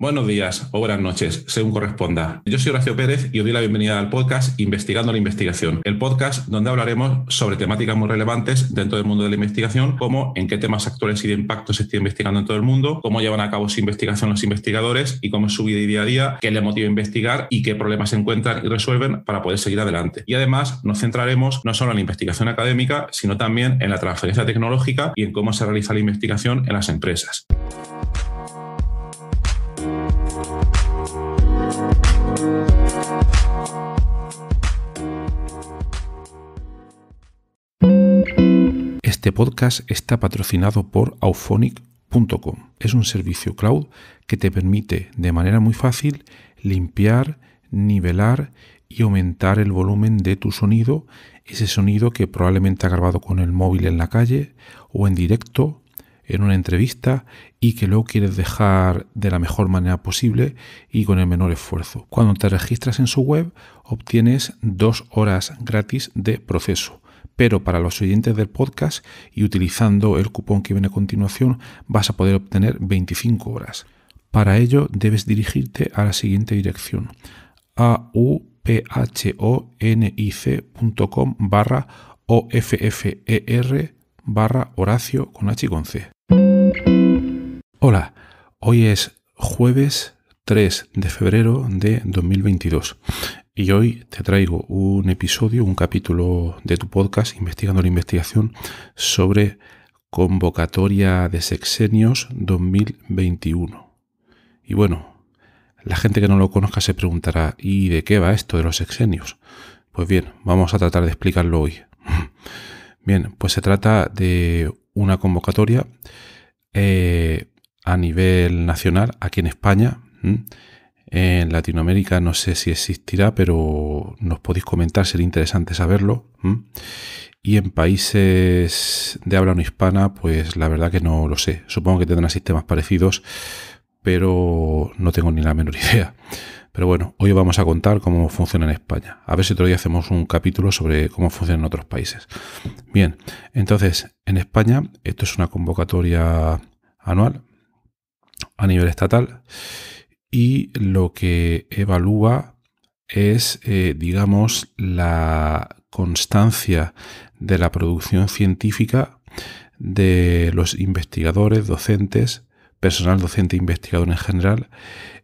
Buenos días o buenas noches, según corresponda. Yo soy Horacio Pérez y os doy la bienvenida al podcast Investigando la Investigación, el podcast donde hablaremos sobre temáticas muy relevantes dentro del mundo de la investigación, como en qué temas actuales y de impacto se está investigando en todo el mundo, cómo llevan a cabo su investigación los investigadores y cómo es su vida y día a día, qué les motiva a investigar y qué problemas se encuentran y resuelven para poder seguir adelante. Y además nos centraremos no solo en la investigación académica, sino también en la transferencia tecnológica y en cómo se realiza la investigación en las empresas. Este podcast está patrocinado por auphonic.com. Es un servicio cloud que te permite de manera muy fácil limpiar, nivelar y aumentar el volumen de tu sonido, ese sonido que probablemente ha grabado con el móvil en la calle o en directo en una entrevista y que luego quieres dejar de la mejor manera posible y con el menor esfuerzo. Cuando te registras en su web obtienes dos horas gratis de proceso pero para los oyentes del podcast y utilizando el cupón que viene a continuación vas a poder obtener 25 horas. Para ello debes dirigirte a la siguiente dirección auphonic.com barra offer e barra Horacio con H y con C. Hola, hoy es jueves 3 de febrero de 2022 y hoy te traigo un episodio, un capítulo de tu podcast Investigando la Investigación sobre convocatoria de sexenios 2021. Y bueno, la gente que no lo conozca se preguntará, ¿y de qué va esto de los sexenios? Pues bien, vamos a tratar de explicarlo hoy. bien, pues se trata de una convocatoria eh, a nivel nacional aquí en España. En Latinoamérica no sé si existirá, pero nos podéis comentar, sería interesante saberlo. Y en países de habla no hispana, pues la verdad que no lo sé. Supongo que tendrán sistemas parecidos, pero no tengo ni la menor idea. Pero bueno, hoy vamos a contar cómo funciona en España. A ver si otro día hacemos un capítulo sobre cómo funciona en otros países. Bien, entonces, en España, esto es una convocatoria anual a nivel estatal y lo que evalúa es, eh, digamos, la constancia de la producción científica de los investigadores, docentes, personal docente e investigador en general,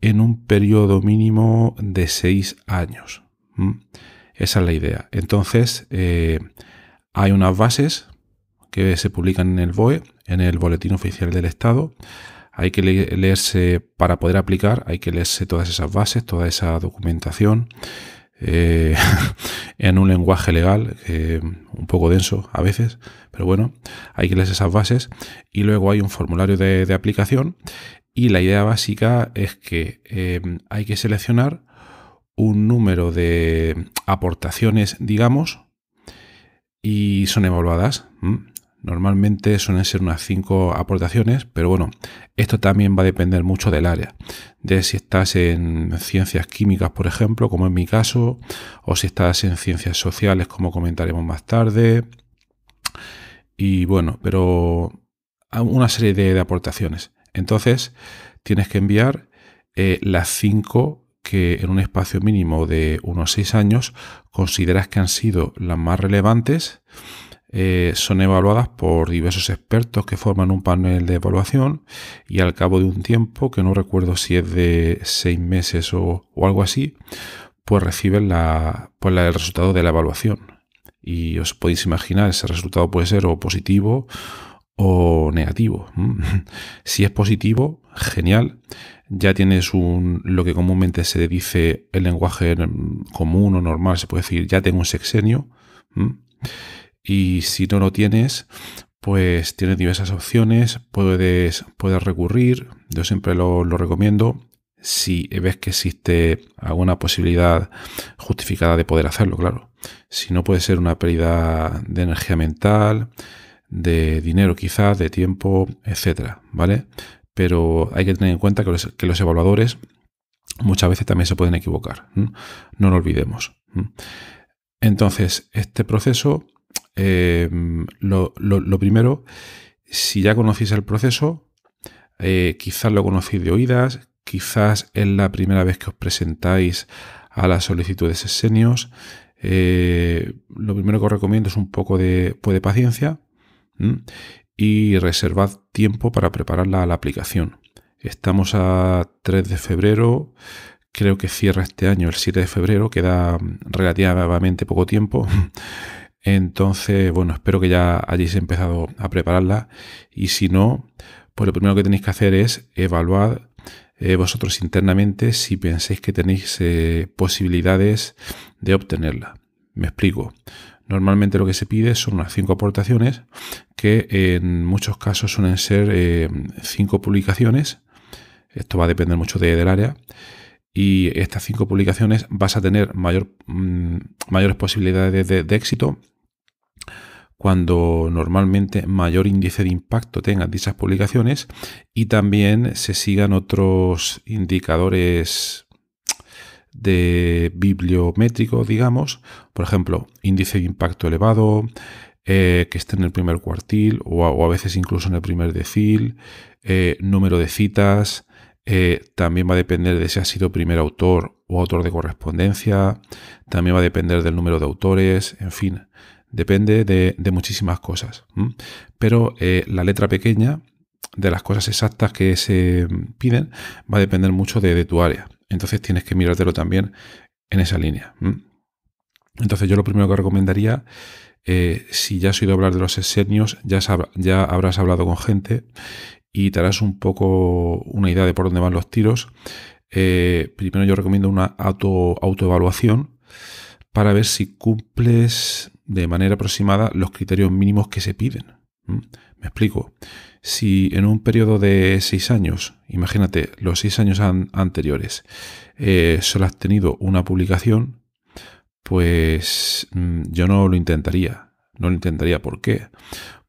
en un periodo mínimo de seis años. ¿Mm? Esa es la idea. Entonces, eh, hay unas bases que se publican en el BOE, en el Boletín Oficial del Estado hay que leerse, para poder aplicar, hay que leerse todas esas bases, toda esa documentación eh, en un lenguaje legal eh, un poco denso a veces, pero bueno, hay que leerse esas bases y luego hay un formulario de, aplicación y la idea básica es que eh, hay que seleccionar un número de aportaciones, digamos, y son evaluadas. Normalmente suelen ser unas 5 aportaciones, pero bueno, esto también va a depender mucho del área. De si estás en ciencias químicas, por ejemplo, como en mi caso, o si estás en ciencias sociales, como comentaremos más tarde. Y bueno, pero una serie de, aportaciones. Entonces, tienes que enviar eh, las 5 que en un espacio mínimo de unos 6 años consideras que han sido las más relevantes eh, son evaluadas por diversos expertos que forman un panel de evaluación y al cabo de un tiempo, que no recuerdo si es de seis meses o, algo así, pues reciben pues la, el resultado de la evaluación. Y os podéis imaginar, ese resultado puede ser o positivo o negativo. Mm. si es positivo, genial. Ya tienes un lo que comúnmente se dice el lenguaje común o normal, se puede decir, ya tengo un sexenio. Mm. Y si no lo tienes, pues tienes diversas opciones, puedes, puedes recurrir, yo siempre lo, recomiendo, si ves que existe alguna posibilidad justificada de poder hacerlo, claro. Si no puede ser una pérdida de energía mental, de dinero quizás, de tiempo, etcétera, ¿vale? Pero hay que tener en cuenta que los, evaluadores muchas veces también se pueden equivocar, no lo olvidemos. Entonces, este proceso Em, lo, primero, si ya conocéis el proceso, eh, quizás lo conocéis de oídas, quizás es la primera vez que os presentáis a la solicitud de sesenios. Eh, lo primero que os recomiendo es un poco de, pues, paciencia y reservad tiempo para preparar la, la aplicación. Estamos a 3 de febrero, creo que cierra este año el 7 de febrero, queda mm, relativamente poco tiempo. Entonces, bueno, espero que ya hayáis empezado a prepararla y si no, pues lo primero que tenéis que hacer es evaluar eh, vosotros internamente si pensáis que tenéis eh, posibilidades de obtenerla. Me explico. Normalmente lo que se pide son unas cinco aportaciones, que en muchos casos suelen ser eh, cinco publicaciones. Esto va a depender mucho del área. Y estas cinco publicaciones vas a tener mayor, mm, mayores posibilidades de éxito cuando normalmente mayor índice de impacto tengan dichas publicaciones y también se sigan otros indicadores de bibliométrico, digamos, por ejemplo, índice de impacto elevado, eh, que esté en el primer cuartil o a, veces incluso en el primer decil, eh, número de citas, eh, también va a depender de si ha sido primer autor o autor de correspondencia, también va a depender del número de autores, en fin, depende de, muchísimas cosas. Pero eh, la letra pequeña de las cosas exactas que se piden va a depender mucho de, tu área. Entonces tienes que mirártelo también en esa línea. Entonces yo lo primero que recomendaría, eh, si ya has oído hablar de los esenios, ya, ya habrás hablado con gente y te harás un poco una idea de por dónde van los tiros. Eh, primero yo recomiendo una auto autoevaluación para ver si cumples de manera aproximada los criterios mínimos que se piden. Me explico. Si en un periodo de seis años, imagínate, los seis años anteriores, eh, solo has tenido una publicación, pues mm, yo no lo intentaría. No lo intentaría. ¿Por qué?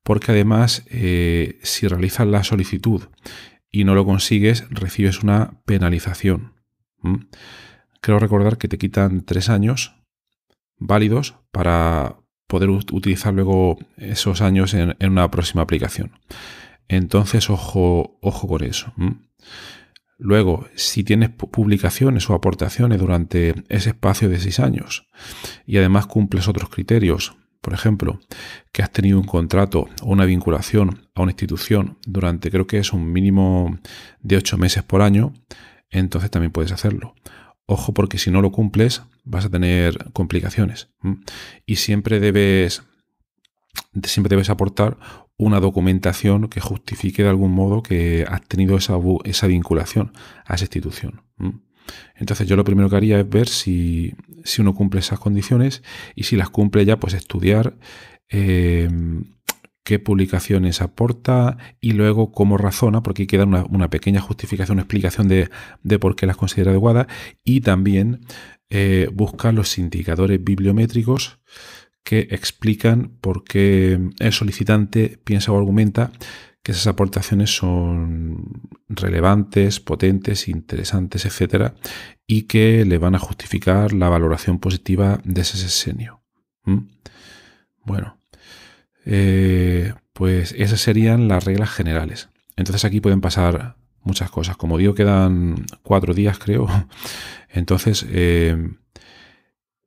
Porque además, eh, si realizas la solicitud y no lo consigues, recibes una penalización. Creo recordar que te quitan tres años válidos para poder utilizar luego esos años en, una próxima aplicación. Entonces, ojo, ojo con eso. Luego, si tienes publicaciones o aportaciones durante ese espacio de seis años y además cumples otros criterios, por ejemplo, que has tenido un contrato o una vinculación a una institución durante creo que es un mínimo de ocho meses por año, entonces también puedes hacerlo. Ojo porque si no lo cumples, vas a tener complicaciones. Y siempre debes, siempre debes aportar una documentación que justifique de algún modo que has tenido esa, esa vinculación a esa institución. Entonces yo lo primero que haría es ver si, uno cumple esas condiciones y si las cumple ya, pues estudiar em, qué publicaciones aporta y luego cómo razona, porque queda una, pequeña justificación, una explicación de, de, por qué las considera adecuadas y también eh, busca los indicadores bibliométricos que explican por qué el solicitante piensa o argumenta que esas aportaciones son relevantes, potentes, interesantes, etcétera, y que le van a justificar la valoración positiva de ese sexenio. Bueno, eh, pues esas serían las reglas generales. Entonces aquí pueden pasar muchas cosas. Como digo, quedan cuatro días, creo. Entonces, eh,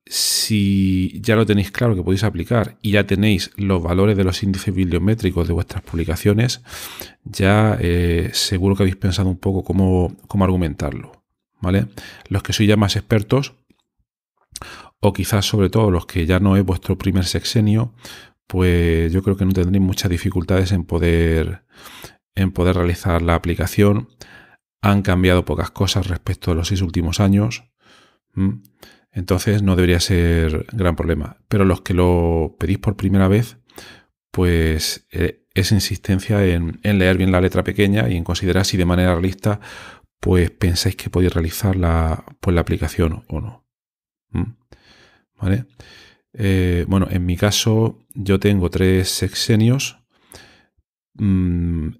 si ya lo tenéis claro que podéis aplicar y ya tenéis los valores de los índices bibliométricos de vuestras publicaciones, ya eh, seguro que habéis pensado un poco cómo, cómo argumentarlo. ¿Vale? Los que sois ya más expertos, o quizás sobre todo los que ya no es vuestro primer sexenio, pues yo creo que no tendréis muchas dificultades en poder en poder realizar la aplicación. Han cambiado pocas cosas respecto a los seis últimos años. Entonces no debería ser gran problema. Pero los que lo pedís por primera vez, pues eh, es insistencia en, leer bien la letra pequeña y en considerar si de manera realista pues pensáis que podéis realizar la, pues, la aplicación o no. ¿Vale? Eh, bueno, en mi caso yo tengo tres sexenios. Mm,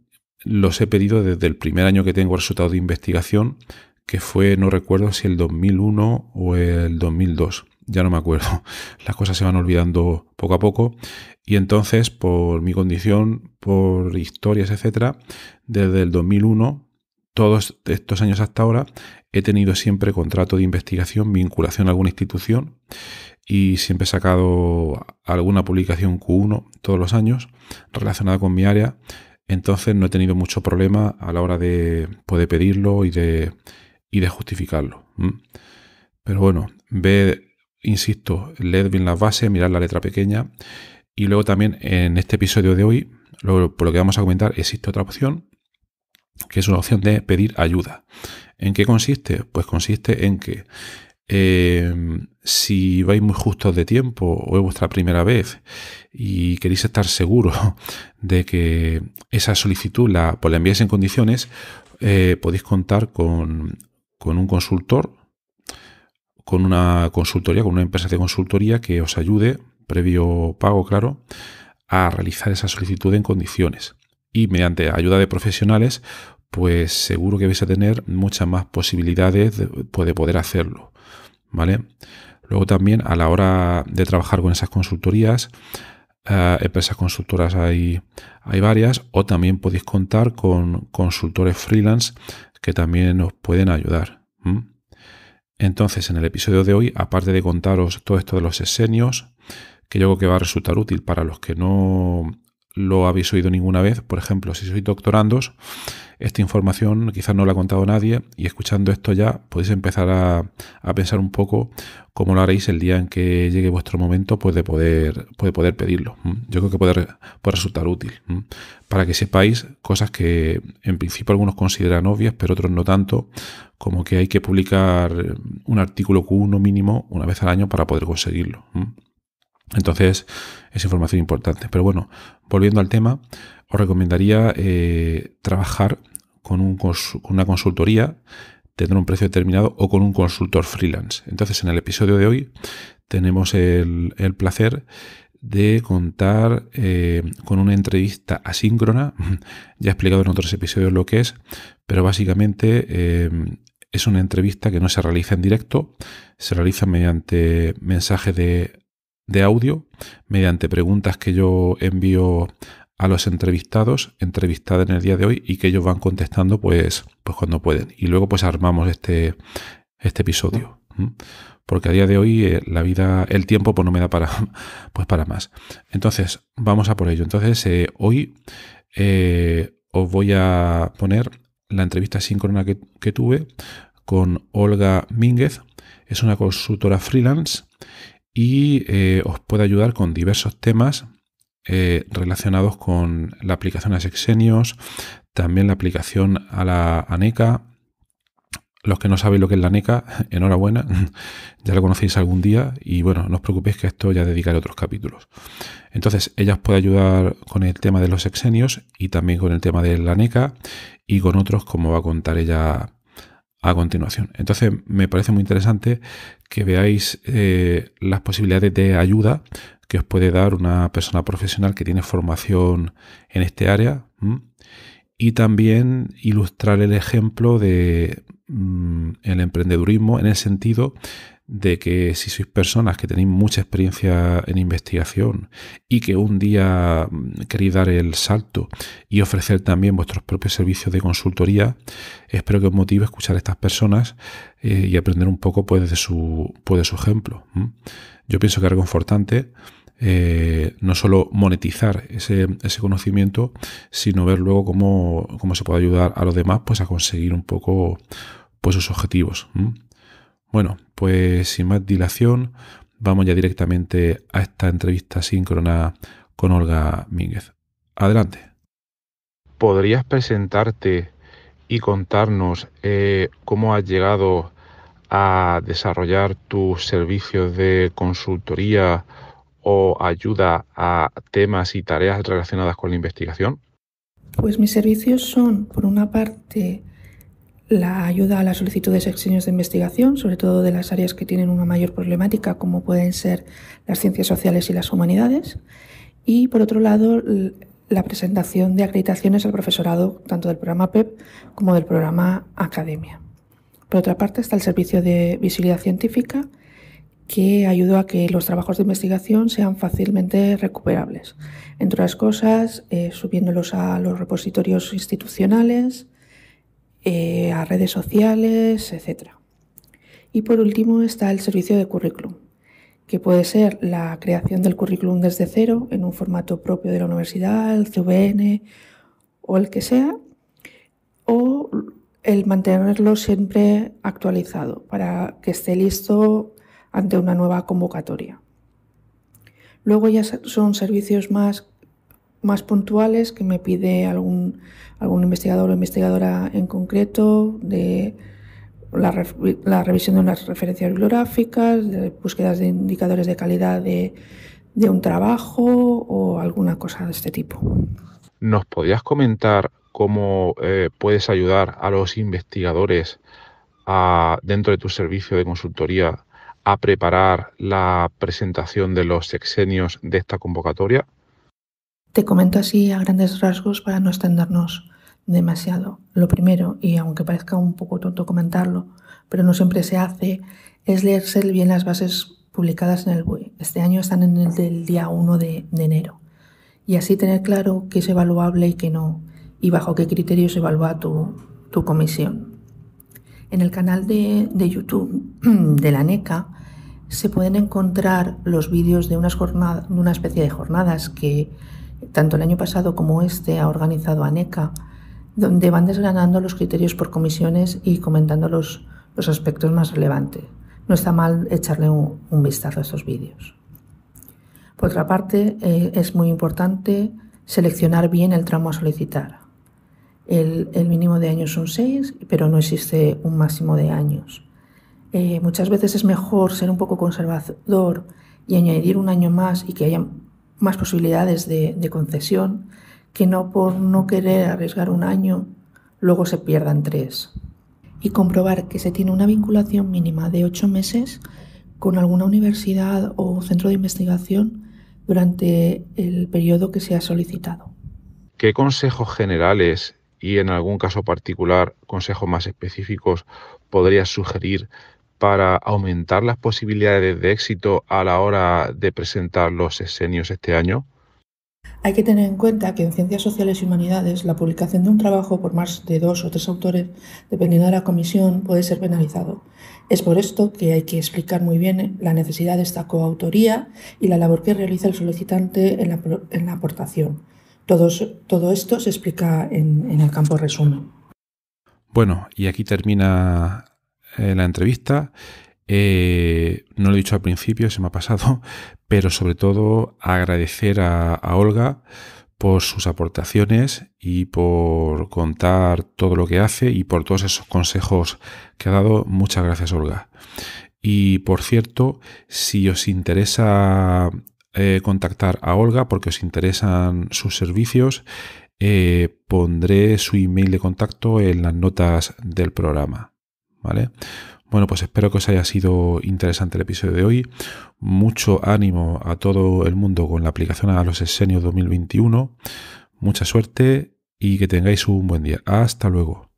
los he pedido desde el primer año que tengo resultado de investigación, que fue, no recuerdo si el 2001 o el 2002, ya no me acuerdo. Las cosas se van olvidando poco a poco. Y entonces, por mi condición, por historias, etcétera, desde el 2001, todos estos años hasta ahora, he tenido siempre contrato de investigación, vinculación a alguna institución y siempre he sacado alguna publicación Q1 todos los años relacionada con mi área entonces no he tenido mucho problema a la hora de poder pedirlo y de, de justificarlo. Pero bueno, ve, insisto, leed bien las bases, mirar la letra pequeña. Y luego también en este episodio de hoy, por lo que vamos a comentar, existe otra opción, que es una opción de pedir ayuda. ¿En qué consiste? Pues consiste en que Em, si vais muy justos de tiempo o es vuestra primera vez y queréis estar seguros de que esa solicitud la, pues en condiciones, eh, podéis contar con, un consultor, con una consultoría, con una empresa de consultoría que os ayude, previo pago, claro, a realizar esa solicitud en condiciones. Y mediante ayuda de profesionales, pues seguro que vais a tener muchas más posibilidades de pues, poder hacerlo. ¿vale? Luego también a la hora de trabajar con esas consultorías, eh, empresas consultoras hay, hay varias, o también podéis contar con consultores freelance que también os pueden ayudar. Entonces, en el episodio de hoy, aparte de contaros todo esto de los exenios, que yo creo que va a resultar útil para los que no lo habéis oído ninguna vez. Por ejemplo, si sois doctorandos, esta información quizás no la ha contado nadie y escuchando esto ya podéis empezar a, pensar un poco cómo lo haréis el día en que llegue vuestro momento pues de, poder, pues, poder pedirlo. Yo creo que puede, puede resultar útil para que sepáis cosas que en principio algunos consideran obvias, pero otros no tanto, como que hay que publicar un artículo Q1 mínimo una vez al año para poder conseguirlo. Entonces es información importante. Pero bueno, volviendo al tema, os recomendaría eh, trabajar con, una consultoría, tener un precio determinado o con un consultor freelance. Entonces en el episodio de hoy tenemos el, placer de contar eh, con una entrevista asíncrona. Ya he explicado en otros episodios lo que es, pero básicamente em, es una entrevista que no se realiza en directo, se realiza mediante mensaje de de audio mediante preguntas que yo envío a los entrevistados, entrevistada en el día de hoy y que ellos van contestando pues, pues cuando pueden. Y luego pues armamos este, este episodio. Porque a día de hoy eh, la vida, el tiempo pues no me da para, pues para más. Entonces, vamos a por ello. Entonces, eh, hoy eh, os voy a poner la entrevista síncrona que, que tuve con Olga Mínguez. Es una consultora freelance y eh, os puede ayudar con diversos temas eh, relacionados con la aplicación a sexenios, también la aplicación a la ANECA. Los que no sabéis lo que es la ANECA, enhorabuena, ya la conocéis algún día y bueno, no os preocupéis que esto ya dedicaré otros capítulos. Entonces, ella os puede ayudar con el tema de los sexenios y también con el tema de la ANECA y con otros como va a contar ella a continuación. Entonces me parece muy interesante que veáis eh, las posibilidades de ayuda que os puede dar una persona profesional que tiene formación en este área y también ilustrar el ejemplo de mm, el emprendedurismo en el sentido de que si sois personas que tenéis mucha experiencia en investigación y que un día mm, queréis dar el salto y ofrecer también vuestros propios servicios de consultoría, espero que os motive escuchar a estas personas eh, y aprender un poco pues, de, su, pues, su ejemplo. Yo pienso que es reconfortante. Eh, no solo monetizar ese, ese, conocimiento, sino ver luego cómo, se puede ayudar a los demás pues, a conseguir un poco pues, sus objetivos. Bueno, pues sin más dilación, vamos ya directamente a esta entrevista síncrona con Olga Mínguez. Adelante. ¿Podrías presentarte y contarnos eh, cómo has llegado a desarrollar tus servicios de consultoría o ayuda a temas y tareas relacionadas con la investigación? Pues mis servicios son, por una parte, la ayuda a las solicitudes de de investigación, sobre todo de las áreas que tienen una mayor problemática, como pueden ser las ciencias sociales y las humanidades. Y, por otro lado, la presentación de acreditaciones al profesorado, tanto del programa PEP e como del programa Academia. Por otra parte, está el servicio de visibilidad científica, que ayuda a que los trabajos de investigación sean fácilmente recuperables. Entre otras cosas, eh, subiéndolos a los repositorios institucionales, eh, a redes sociales, etc. Y por último está el servicio de currículum, que puede ser la creación del currículum desde cero en un formato propio de la universidad, el CVN o el que sea, o el mantenerlo siempre actualizado para que esté listo ante una nueva convocatoria. Luego ya son servicios más más puntuales que me pide algún, algún investigador o investigadora en concreto, de la, revisión de unas referencias bibliográficas, de búsquedas de indicadores de calidad de, un trabajo o alguna cosa de este tipo. ¿Nos podías comentar cómo eh, puedes ayudar a los investigadores dentro de tu servicio de consultoría a preparar la presentación de los sexenios de esta convocatoria? Te comento así a grandes rasgos para no extendernos demasiado. Lo primero, y aunque parezca un poco tonto comentarlo, pero no siempre se hace, es leerse bien las bases publicadas en el BUE. Este año están en el del día 1 de, enero. Y así tener claro qué es evaluable y qué no, y bajo qué criterios evalúa tu, tu comisión. En el canal de, YouTube de la NECA, se pueden encontrar los vídeos de, de una especie de jornadas que tanto el año pasado como este, ha organizado ANECA, donde van desgranando los criterios por comisiones y comentando los, los aspectos más relevantes. No está mal echarle un, vistazo a estos vídeos. Por otra parte, eh, es muy importante seleccionar bien el tramo a solicitar. El, mínimo de años son seis, pero no existe un máximo de años. Eh, muchas veces es mejor ser un poco conservador y añadir un año más y que haya más posibilidades de, concesión, que no por no querer arriesgar un año, luego se pierdan tres. Y comprobar que se tiene una vinculación mínima de ocho meses con alguna universidad o centro de investigación durante el periodo que se ha solicitado. ¿Qué consejos generales y en algún caso particular consejos más específicos podrías sugerir para aumentar las posibilidades de éxito a la hora de presentar los esenios este año? Hay que tener en cuenta que en Ciencias Sociales y Humanidades la publicación de un trabajo por más de dos o tres autores, dependiendo de la comisión, puede ser penalizado. Es por esto que hay que explicar muy bien eh, la necesidad de esta coautoría y la labor que realiza el solicitante en la, en la aportación. Todo, todo, esto se explica en, en el campo resumen. Bueno, y aquí termina eh, la entrevista. Eh, no lo he dicho al principio, se me ha pasado, pero sobre todo agradecer a, Olga por sus aportaciones y por contar todo lo que hace y por todos esos consejos que ha dado. Muchas gracias, Olga. Y por cierto, si os interesa eh, contactar a Olga porque os interesan sus servicios, pondré su email de contacto en las notas del programa. ¿vale? Bueno, pues espero que os haya sido interesante el episodio de hoy. Mucho ánimo a todo el mundo con la aplicación a los esenios 2021. Mucha suerte y que tengáis un buen día. Hasta luego.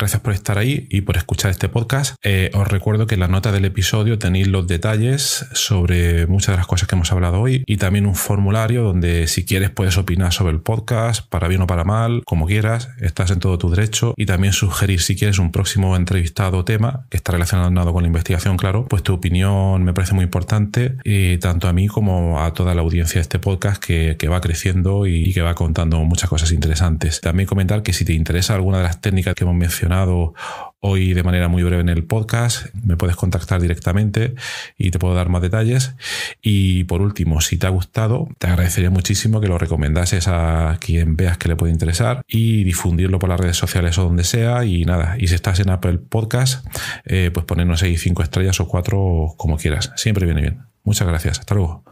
Gracias por estar ahí y por escuchar este podcast. Eh, os recuerdo que en la nota del episodio tenéis los detalles sobre muchas de las cosas que hemos hablado hoy y también un formulario donde si quieres puedes opinar sobre el podcast, para bien o para mal, como quieras, estás en todo tu derecho y también sugerir si quieres un próximo entrevistado o tema que está relacionado con la investigación, claro, pues tu opinión me parece muy importante eh, tanto a mí como a toda la audiencia de este podcast que, va creciendo y que va contando muchas cosas interesantes. También comentar que si te interesa alguna de las técnicas que hemos mencionado, hoy de manera muy breve en el podcast, me puedes contactar directamente y te puedo dar más detalles. Y por último, si te ha gustado, te agradecería muchísimo que lo recomendases a quien veas que le puede interesar y difundirlo por las redes sociales o donde sea. Y nada, y si estás en Apple Podcast, eh, pues ponernos ahí cinco estrellas o cuatro, como quieras. Siempre viene bien. Muchas gracias. Hasta luego.